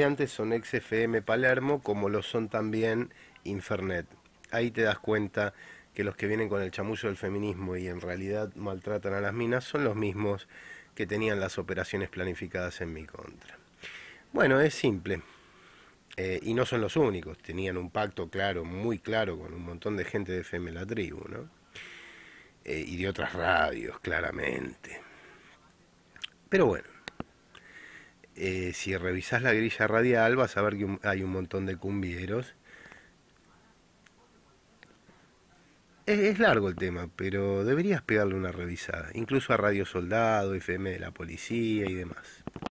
son son FM Palermo, como lo son también Infernet. Ahí te das cuenta que los que vienen con el chamullo del feminismo y en realidad maltratan a las minas son los mismos que tenían las operaciones planificadas en mi contra. Bueno, es simple. Eh, y no son los únicos, tenían un pacto claro, muy claro, con un montón de gente de FM La Tribu, ¿no? Eh, y de otras radios, claramente. Pero bueno, eh, si revisás la grilla radial vas a ver que hay un montón de cumbieros. Es, largo el tema, pero deberías pegarle una revisada, incluso a Radio Soldado, FM de la Policía y demás.